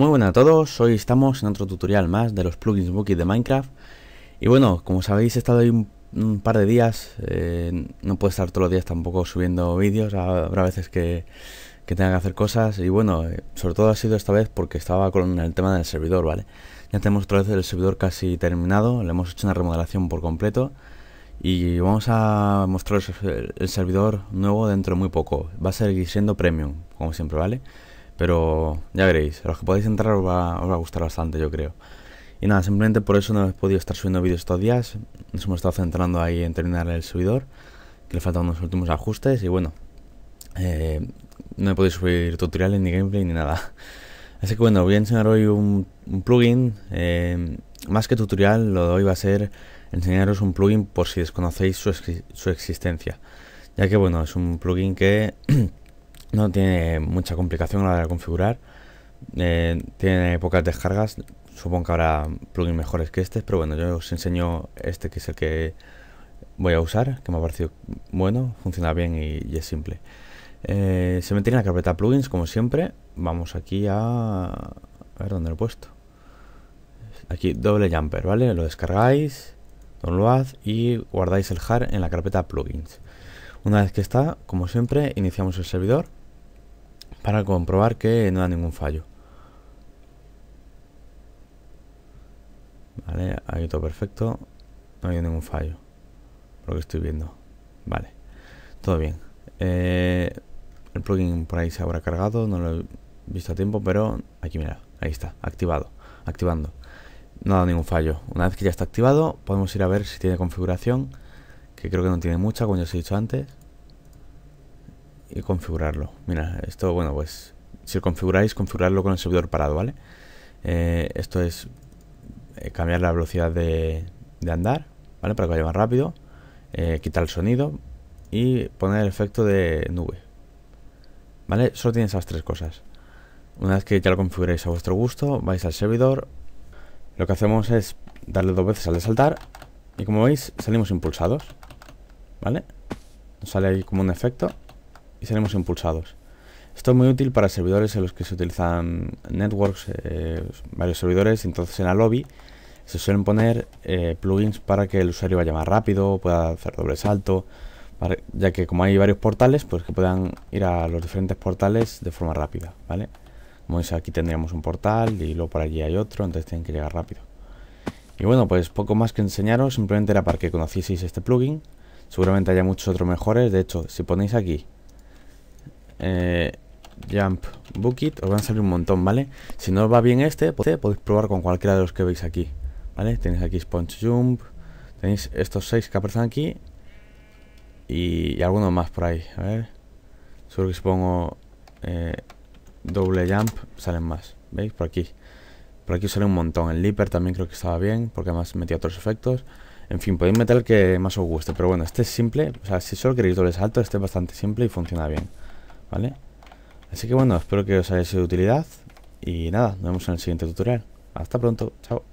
Muy buenas a todos, hoy estamos en otro tutorial más de los plugins bookie de Minecraft Y bueno, como sabéis he estado ahí un, par de días, eh, no puedo estar todos los días tampoco subiendo vídeos Habrá veces que, que tenga que hacer cosas y bueno, eh, sobre todo ha sido esta vez porque estaba con el tema del servidor, ¿vale? Ya tenemos otra vez el servidor casi terminado, le hemos hecho una remodelación por completo y vamos a mostrar el servidor nuevo dentro de muy poco. Va a seguir siendo premium, como siempre, ¿vale? Pero ya veréis, a los que podéis entrar os va, a gustar bastante, yo creo. Y nada, simplemente por eso no he podido estar subiendo vídeos estos días. Nos hemos estado centrando ahí en terminar el subidor, que le faltan unos últimos ajustes y bueno, eh, no he podido subir tutoriales ni gameplay ni nada. Así que bueno, voy a enseñar hoy un, plugin. Eh, más que tutorial, lo de hoy va a ser enseñaros un plugin por si desconocéis su, su existencia. Ya que bueno, es un plugin que no tiene mucha complicación a la hora de configurar. Eh, tiene pocas descargas. Supongo que habrá plugins mejores que este, pero bueno, yo os enseño este que es el que voy a usar, que me ha parecido bueno, funciona bien y, es simple. Eh, se mete en la carpeta plugins, como siempre. Vamos aquí a... A ver dónde lo he puesto. Aquí, doble jumper, ¿vale? Lo descargáis, download y guardáis el jar en la carpeta plugins. Una vez que está, como siempre, iniciamos el servidor para comprobar que no da ningún fallo. Vale, ahí todo perfecto. No hay ningún fallo. Por lo que estoy viendo. Vale. Todo bien. Eh, el plugin por ahí se habrá cargado. No lo he visto a tiempo, pero aquí mira. Ahí está. Activado. Activando. No ha dado ningún fallo. Una vez que ya está activado, podemos ir a ver si tiene configuración. Que creo que no tiene mucha, como ya os he dicho antes y configurarlo. Mira, esto, bueno, pues si lo configuráis, configurarlo con el servidor parado, ¿vale? Eh, esto es eh, cambiar la velocidad de, andar, ¿vale? Para que vaya más rápido, eh, quitar el sonido y poner el efecto de nube, ¿vale? Solo tiene esas tres cosas. Una vez que ya lo configuréis a vuestro gusto, vais al servidor, lo que hacemos es darle dos veces al de saltar y como veis salimos impulsados, ¿vale? Nos sale ahí como un efecto y seremos impulsados. Esto es muy útil para servidores en los que se utilizan networks, eh, varios servidores, entonces en la lobby se suelen poner eh, plugins para que el usuario vaya más rápido, pueda hacer doble salto, ya que como hay varios portales, pues que puedan ir a los diferentes portales de forma rápida, ¿vale? Como veis aquí tendríamos un portal y luego por allí hay otro, entonces tienen que llegar rápido. Y bueno, pues poco más que enseñaros, simplemente era para que conocieseis este plugin. Seguramente haya muchos otros mejores, de hecho, si ponéis aquí eh, Jump Bucket, os van a salir un montón, ¿vale? Si no os va bien este, pues, eh, podéis probar con cualquiera de los que veis aquí, ¿vale? Tenéis aquí Sponge Jump, tenéis estos seis que aparecen aquí y, algunos más por ahí, a ver. Seguro que si pongo eh, doble jump salen más, ¿veis? Por aquí. Por aquí sale un montón. El Leaper también creo que estaba bien, porque además metía otros efectos. En fin, podéis meter el que más os guste, pero bueno, este es simple. O sea, si solo queréis doble salto, este es bastante simple y funciona bien. ¿Vale? Así que bueno, espero que os haya sido de utilidad. Y nada, nos vemos en el siguiente tutorial. Hasta pronto, chao.